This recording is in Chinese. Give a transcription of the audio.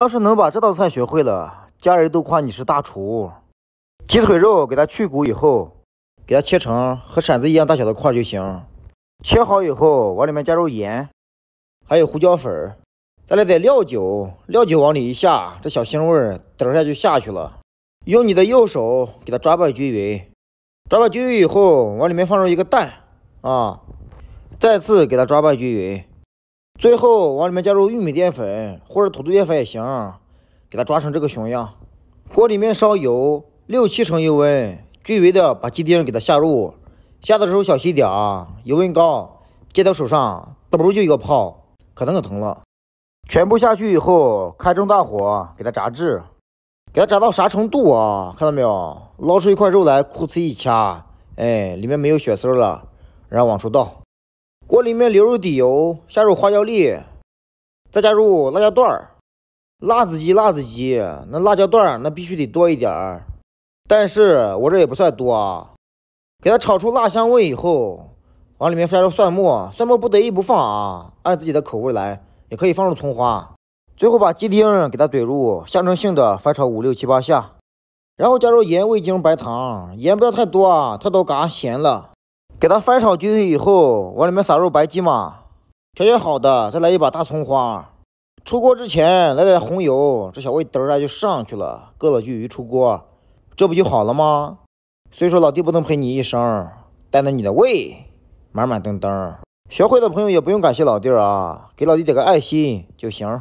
要是能把这道菜学会了，家人都夸你是大厨。鸡腿肉给它去骨以后，给它切成和骰子一样大小的块就行。切好以后，往里面加入盐，还有胡椒粉，再来点料酒。料酒往里一下，这小腥味等一下就下去了。用你的右手给它抓拌均匀，抓拌均匀以后，往里面放入一个蛋，啊，再次给它抓拌均匀。最后往里面加入玉米淀粉或者土豆淀粉也行，给它抓成这个熊样。锅里面烧油，六七成油温，均匀的把鸡丁给它下入。下的时候小心点，啊，油温高，接到手上，到时就一个泡，可疼可疼了。全部下去以后，开中大火给它炸制，给它炸到啥程度啊？看到没有？捞出一块肉来，库呲一掐，哎，里面没有血丝了，然后往出倒。锅里面留入底油，下入花椒粒，再加入辣椒段儿，辣子鸡，辣子鸡，那辣椒段儿那必须得多一点儿，但是我这也不算多啊。给它炒出辣香味以后，往里面放入蒜末，蒜末不得已不放啊，按自己的口味来，也可以放入葱花。最后把鸡丁给它怼入，象征性的翻炒五六七八下，然后加入盐、味精、白糖，盐不要太多啊，太多嘎咸了。给它翻炒均匀以后，往里面撒入白芝麻，调件好的，再来一把大葱花。出锅之前来点红油，这小味嘚儿啊就上去了。搁了句鱼出锅，这不就好了吗？所以说老弟不能陪你一生，但能你的胃满满登登。学会的朋友也不用感谢老弟啊，给老弟点个爱心就行。